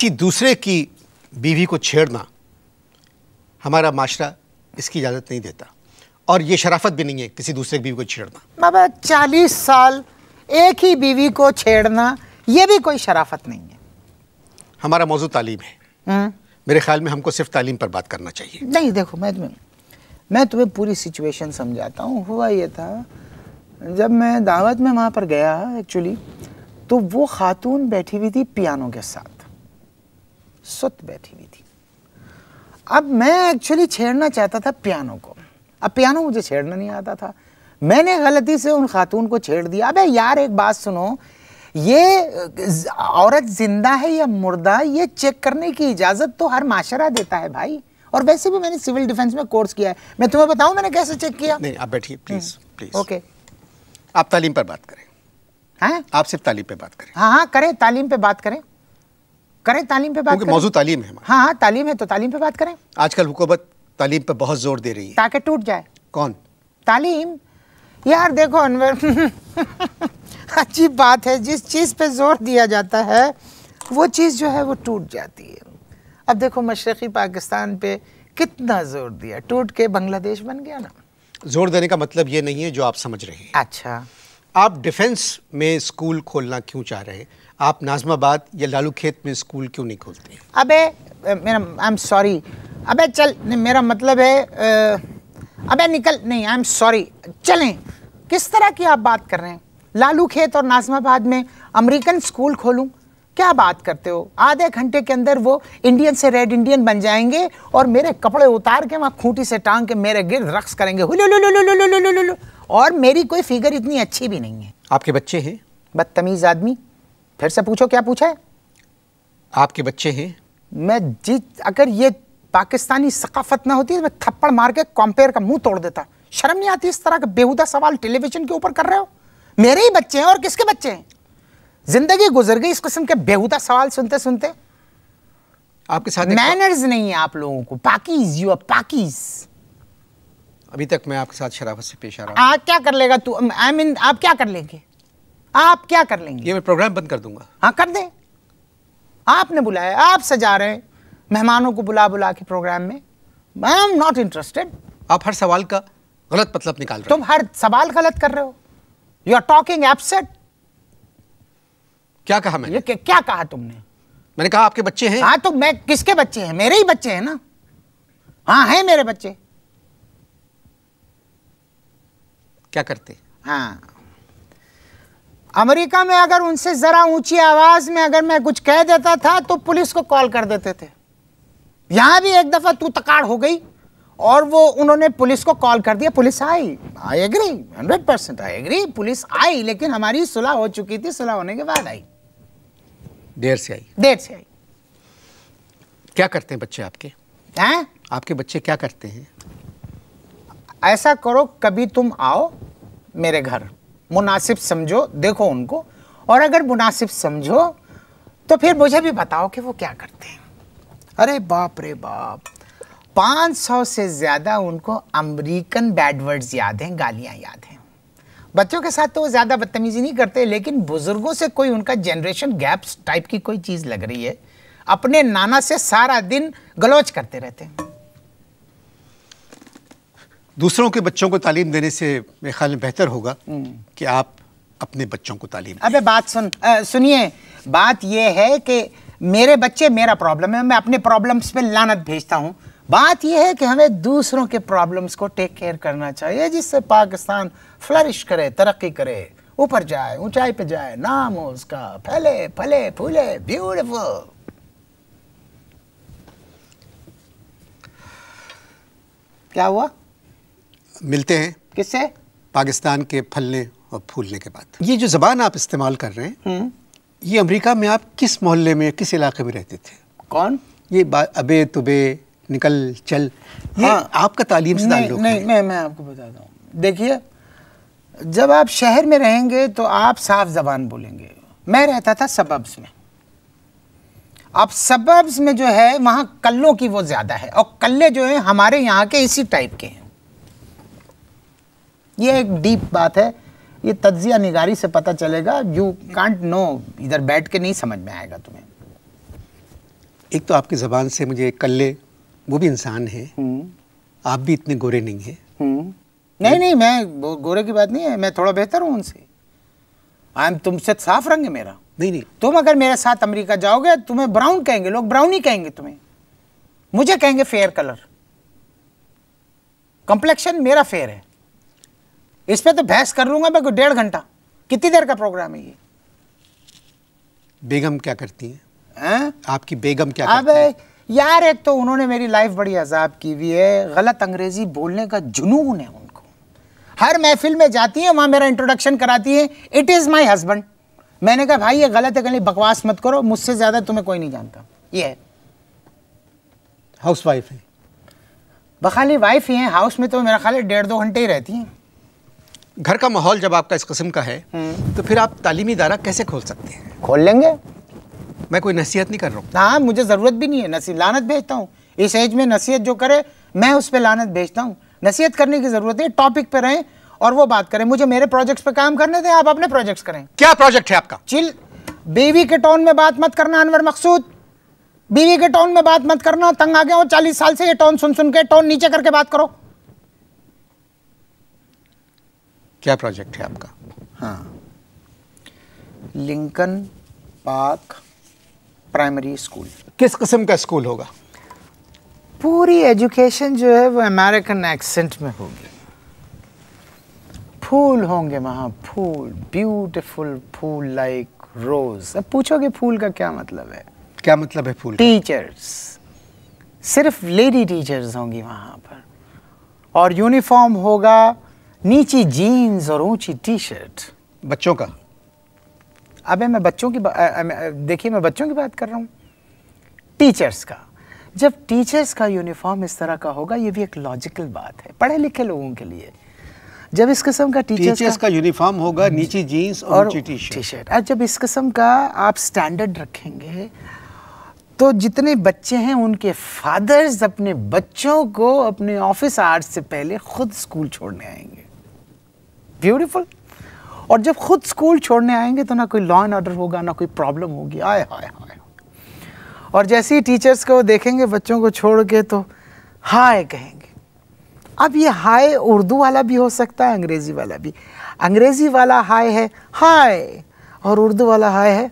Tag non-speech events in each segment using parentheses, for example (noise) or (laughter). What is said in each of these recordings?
कि दूसरे की बीवी को छेड़ना हमारा माशरा इसकी इजाज़त नहीं देता और ये शराफत भी नहीं है किसी दूसरे की बीवी को छेड़ना बाबा चालीस साल एक ही बीवी को छेड़ना ये भी कोई शराफत नहीं है हमारा मौजू तालीम है हम्म। मेरे ख्याल में हमको सिर्फ तालीम पर बात करना चाहिए नहीं देखो मैं तुम्हें मैं तुम्हें पूरी सिचुएशन समझाता हूँ हुआ ये था जब मैं दावत में वहाँ पर गया एक्चुअली तो वो खातून बैठी हुई थी पियानो के साथ सुत बैठी हुई थी अब मैं एक्चुअली छेड़ना चाहता था पियानो को अब पियानो मुझे छेड़ना नहीं आता था मैंने गलती से उन खातून को छेड़ दिया अबे यार एक बात सुनो ये औरत जिंदा है या मुर्दा ये चेक करने की इजाज़त तो हर माशरा देता है भाई और वैसे भी मैंने सिविल डिफेंस में कोर्स किया है मैं तुम्हें बताऊं मैंने कैसे चेक किया नहीं आप बैठिए प्लीज प्लीज ओके आप तालीम पर बात करें हैं आप सिर्फ तालीम पर बात करें हाँ हाँ करें तालीम पर बात करें करें तालीम पे बात करें मौजूद तालीम है हाँ हाँ तालीम है तो तालीम पे बात करें आजकल हुकूमत तालीम पे बहुत जोर दे रही है ताकि टूट जाए कौन तालीम यार देखो अनवर (laughs) अच्छी बात है जिस चीज़ पे जोर दिया जाता है वो चीज़ जो है वो टूट जाती है अब देखो मशरक़ी पाकिस्तान पे कितना जोर दिया टूट के बांग्लादेश बन गया ना जोर देने का मतलब ये नहीं है जो आप समझ रहे हैं अच्छा आप डिफेंस में स्कूल खोलना क्यों चाह रहे हैं आप नाजमाबाद या लालू खेत में स्कूल क्यों नहीं खोलते अबे मेरा आई एम सॉरी अबे चल मेरा मतलब है अबे निकल नहीं आई एम सॉरी चलें किस तरह की आप बात कर रहे हैं लालू खेत और नाजमाबाद में अमेरिकन स्कूल खोलूं क्या बात करते हो आधे घंटे के अंदर वो इंडियन से रेड इंडियन बन जाएंगे और मेरे कपड़े उतार के वहाँ खूंटी से टांग के मेरे गिर रक्स करेंगे और मेरी कोई फिगर इतनी अच्छी भी नहीं है आपके बच्चे हैं बदतमीज़ आदमी फिर से पूछो क्या पूछा है आपके बच्चे हैं मैं जी अगर ये पाकिस्तानी सकाफत ना होती तो मैं थप्पड़ मार के कॉम्पेयर का मुंह तोड़ देता शर्म नहीं आती इस तरह का बेहुदा सवाल टेलीविजन के ऊपर कर रहे हो मेरे ही बच्चे हैं और किसके बच्चे हैं जिंदगी गुजर गई इस किस्म के बेहुदा सवाल सुनते सुनते आपके साथ मैनर्स नहीं है आप लोगों को पाकिज यू आर पाकिज अभी तक मैं आपके साथ शराफत से पेश आ रहा आप क्या कर लेगा तू आई मीन आप क्या कर लेंगे आप क्या कर लेंगे ये मैं प्रोग्राम बंद कर दूंगा हाँ कर दें आपने बुलाया आप सजा रहे हैं मेहमानों को बुला बुला के प्रोग्राम में आई एम नॉट इंटरेस्टेड आप हर सवाल का गलत मतलब निकाल रहे हो तुम हर सवाल गलत कर रहे हो यू आर टॉकिंग एबसेट क्या कहा मैंने ये क्या कहा तुमने मैंने कहा आपके बच्चे हैं हाँ तो मैं किसके बच्चे हैं मेरे ही बच्चे हैं ना हाँ हैं मेरे बच्चे क्या करते हाँ अमेरिका में अगर उनसे ज़रा ऊंची आवाज़ में अगर मैं कुछ कह देता था तो पुलिस को कॉल कर देते थे यहाँ भी एक दफ़ा तू तकाड़ हो गई और वो उन्होंने पुलिस को कॉल कर दिया पुलिस आई I agree hundred percent I agree police आई लेकिन हमारी सुलह हो चुकी थी सुलह होने के बाद आई देर से आई देर से आई क्या करते हैं बच्चे आपके हैं आपके बच्चे क्या करते हैं ऐसा करो कभी तुम आओ मेरे घर मुनासिब समझो देखो उनको और अगर मुनासिब समझो तो फिर मुझे भी बताओ कि वो क्या करते हैं अरे बाप रे बाप 500 से ज़्यादा उनको अमरीकन बैड वर्ड्स याद हैं गालियाँ याद हैं बच्चों के साथ तो वो ज़्यादा बदतमीज़ी नहीं करते लेकिन बुज़ुर्गों से कोई उनका जनरेशन गैप्स टाइप की कोई चीज़ लग रही है अपने नाना से सारा दिन गलौच करते रहते हैं दूसरों के बच्चों को तालीम देने से मेरे ख्याल में बेहतर होगा हम्म। कि आप अपने बच्चों को तालीम अबे बात सुन सुनिए बात यह है कि मेरे बच्चे मेरा प्रॉब्लम है मैं अपने प्रॉब्लम्स पे लानत भेजता हूँ बात यह है कि हमें दूसरों के प्रॉब्लम्स को टेक केयर करना चाहिए जिससे पाकिस्तान फ्लरिश करे तरक्की करे ऊपर जाए ऊंचाई पे जाए नाम हो उसका फैले फले फूले ब्यूटिफुल क्या हुआ मिलते हैं किससे पाकिस्तान के फलने और फूलने के बाद ये जो ज़बान आप इस्तेमाल कर रहे हैं हम्म। ये अमेरिका में आप किस मोहल्ले में किस इलाके में रहते थे कौन ये अबे तुबे निकल चल ये हाँ, आपका तालीम से नहीं, नहीं मैं मैं आपको बताता हूँ देखिए जब आप शहर में रहेंगे तो आप साफ जबान बोलेंगे मैं रहता था सबब्स में अब सबब्स में जो है वहाँ कल्लों की वो ज़्यादा है और कल्ले जो है हमारे यहाँ के इसी टाइप के हैं ये एक डीप बात है ये तजिया निगारी से पता चलेगा यू कांट नो इधर बैठ के नहीं समझ में आएगा तुम्हें एक तो आपकी ज़बान से मुझे कल्ले वो भी इंसान है हम्म। आप भी इतने गोरे नहीं है हम्म। नहीं नहीं मैं गोरे की बात नहीं है मैं थोड़ा बेहतर हूँ उनसे आई एम तुमसे साफ रंग है मेरा नहीं नहीं तुम अगर मेरे साथ अमेरिका जाओगे तुम्हें ब्राउन कहेंगे लोग ब्राउन ही कहेंगे तुम्हें मुझे कहेंगे फेयर कलर कंप्लेक्शन मेरा फेयर है इस पर तो बहस कर लूंगा मैं कोई डेढ़ घंटा कितनी देर का प्रोग्राम है ये बेगम क्या करती है? आपकी बेगम क्या अब यार एक तो उन्होंने मेरी लाइफ बड़ी अजाब की हुई है गलत अंग्रेज़ी बोलने का जुनून है उनको हर महफिल में जाती है वहां मेरा इंट्रोडक्शन कराती है इट इज़ माई हस्बैंड मैंने कहा भाई ये गलत है कहीं बकवास मत करो मुझसे ज़्यादा तुम्हें कोई नहीं जानता ये है हाउस वाइफ है बखाली वाइफ ही है हाउस में तो मेरा ख्याल डेढ़ दो घंटे ही रहती हैं घर का माहौल जब आपका इस कस्म का है हम्म। तो फिर आप तालीमी इदारा कैसे खोल सकते हैं खोल लेंगे मैं कोई नसीहत नहीं कर रहा हूँ हाँ मुझे ज़रूरत भी नहीं है नसी लानत भेजता हूँ इस एज में नसीहत जो करे मैं उस पर लानत भेजता हूँ नसीहत करने की ज़रूरत है टॉपिक पे रहें और वो बात करें मुझे मेरे प्रोजेक्ट्स पे काम करने दें आप अपने प्रोजेक्ट्स करें क्या प्रोजेक्ट है आपका चिल बीवी के टोन में बात मत करना अनवर मकसूद बीवी के टोन में बात मत करना तंग आ गया हो चालीस साल से ये टोन सुन सुन के टोन नीचे करके बात करो क्या प्रोजेक्ट है आपका हाँ लिंकन पार्क प्राइमरी स्कूल किस किस्म का स्कूल होगा पूरी एजुकेशन जो है वो अमेरिकन एक्सेंट में होगी फूल होंगे वहाँ फूल ब्यूटीफुल फूल लाइक रोज अब पूछोगे फूल का क्या मतलब है क्या मतलब है फूल टीचर्स सिर्फ लेडी टीचर्स होंगी वहाँ पर और यूनिफॉर्म होगा नीची जीन्स और ऊंची टी शर्ट बच्चों का अबे मैं बच्चों की देखिए मैं बच्चों की बात कर रहा हूँ टीचर्स का जब टीचर्स का यूनिफॉर्म इस तरह का होगा ये भी एक लॉजिकल बात है पढ़े लिखे लोगों के लिए जब इस किस्म का टीचर्स, टीचर्स का, का यूनिफॉर्म होगा नीची जीन्स और, टी शर्ट और जब इस किस्म का आप स्टैंडर्ड रखेंगे तो जितने बच्चे हैं उनके फादर्स अपने बच्चों को अपने ऑफिस आर्ट से पहले खुद स्कूल छोड़ने आएंगे ब्यूटीफुल और जब खुद स्कूल छोड़ने आएंगे तो ना कोई लॉ एंड ऑर्डर होगा ना कोई प्रॉब्लम होगी आए हाय हाय और जैसे ही टीचर्स को देखेंगे बच्चों को छोड़ के तो हाय कहेंगे अब ये हाय उर्दू वाला भी हो सकता है अंग्रेज़ी वाला भी अंग्रेज़ी वाला हाय है हाय और उर्दू वाला हाय है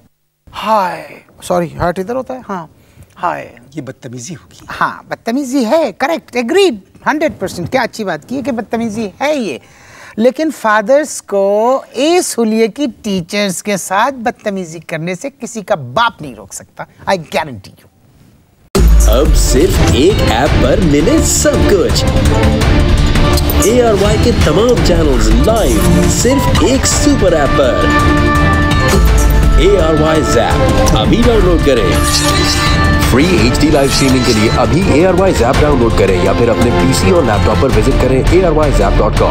हाय सॉरी हार्ट इधर होता है हाँ हाय ये बदतमीज़ी होगी हाँ बदतमीज़ी है करेक्ट एग्रीड हंड्रेड परसेंट क्या अच्छी बात की है कि बदतमीज़ी है ये लेकिन फादर्स को इस हुलिये की टीचर्स के साथ बदतमीजी करने से किसी का बाप नहीं रोक सकता आई गारंटी यू अब सिर्फ एक ऐप पर मिले सब कुछ ए आर वाई के तमाम चैनल्स लाइव सिर्फ एक सुपर ऐप पर ए आर वाई जैप अभी डाउनलोड करें free H D live streaming के लिए अभी A R Y Zap download करें या फिर अपने पीसी और लैपटॉप पर विजिट करें A R Y Zap dot com